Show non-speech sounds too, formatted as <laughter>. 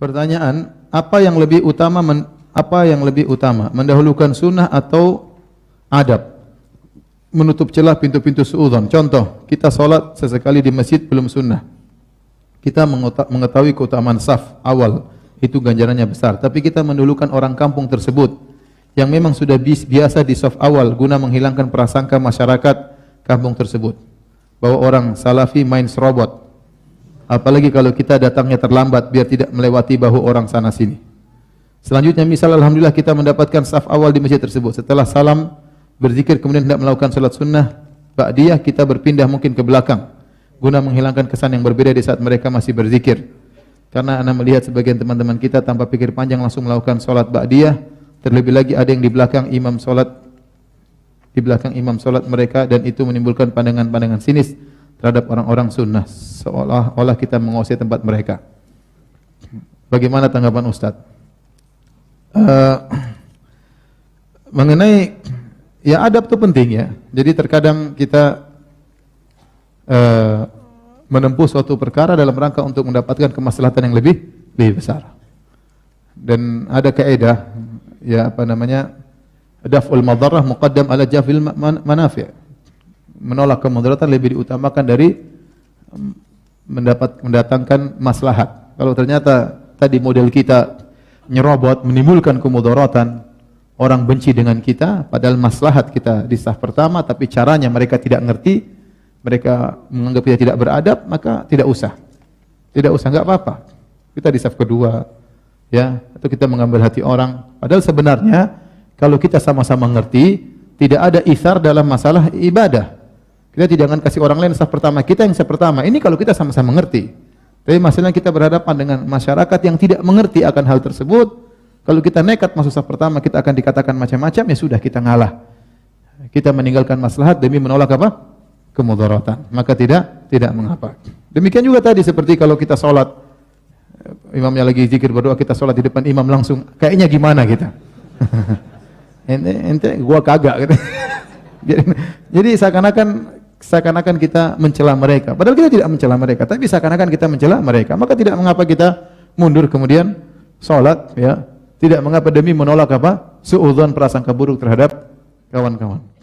Pertanyaan, apa yang lebih utama men, apa yang lebih utama? Mendahulukan sunnah atau adab? Menutup celah pintu-pintu suudon. Contoh, kita salat sesekali di masjid belum sunnah. Kita mengetahui keutamaan saf awal, itu ganjarannya besar. Tapi kita mendahulukan orang kampung tersebut yang memang sudah biasa di saf awal guna menghilangkan prasangka masyarakat kampung tersebut bahwa orang salafi main serobot Apalagi kalau kita datangnya terlambat biar tidak melewati bahu orang sana sini. Selanjutnya misal alhamdulillah kita mendapatkan saf awal di masjid tersebut. Setelah salam berzikir kemudian hendak melakukan salat sunnah ba'diyah kita berpindah mungkin ke belakang guna menghilangkan kesan yang berbeda di saat mereka masih berzikir. Karena anda melihat sebagian teman-teman kita tanpa pikir panjang langsung melakukan salat ba'diyah, terlebih lagi ada yang di belakang imam salat di belakang imam salat mereka dan itu menimbulkan pandangan-pandangan sinis terhadap orang-orang sunnah seolah-olah kita menguasai tempat mereka. Bagaimana tanggapan Ustaz? Uh, mengenai ya adab itu penting ya. Jadi terkadang kita uh, menempuh suatu perkara dalam rangka untuk mendapatkan kemaslahatan yang lebih lebih besar. Dan ada kaidah ya apa namanya daf'ul madarrah muqaddam ala jafil manafi' menolak kemudaratan lebih diutamakan dari mm, mendapat mendatangkan maslahat. Kalau ternyata tadi model kita nyerobot menimbulkan kemudaratan, orang benci dengan kita padahal maslahat kita di sah pertama tapi caranya mereka tidak ngerti, mereka menganggap kita tidak beradab, maka tidak usah. Tidak usah, enggak apa-apa. Kita di saf kedua ya, atau kita mengambil hati orang padahal sebenarnya kalau kita sama-sama ngerti tidak ada isar dalam masalah ibadah. Kita tidak akan kasih orang lain sah pertama, kita yang sah pertama. Ini kalau kita sama-sama mengerti. Tapi masalahnya kita berhadapan dengan masyarakat yang tidak mengerti akan hal tersebut. Kalau kita nekat masuk sah pertama, kita akan dikatakan macam-macam, ya sudah kita ngalah. Kita meninggalkan maslahat demi menolak apa? Kemudaratan. Maka tidak tidak mengapa. Demikian juga tadi seperti kalau kita sholat, eh, imamnya lagi zikir berdoa, kita sholat di depan imam langsung, kayaknya gimana kita? <laughs> ente, ente, gua kagak. Gitu. <laughs> jadi, jadi seakan-akan seakan-akan kita mencela mereka. Padahal kita tidak mencela mereka, tapi seakan-akan kita mencela mereka. Maka tidak mengapa kita mundur kemudian sholat, ya. Tidak mengapa demi menolak apa? Suudzon prasangka buruk terhadap kawan-kawan.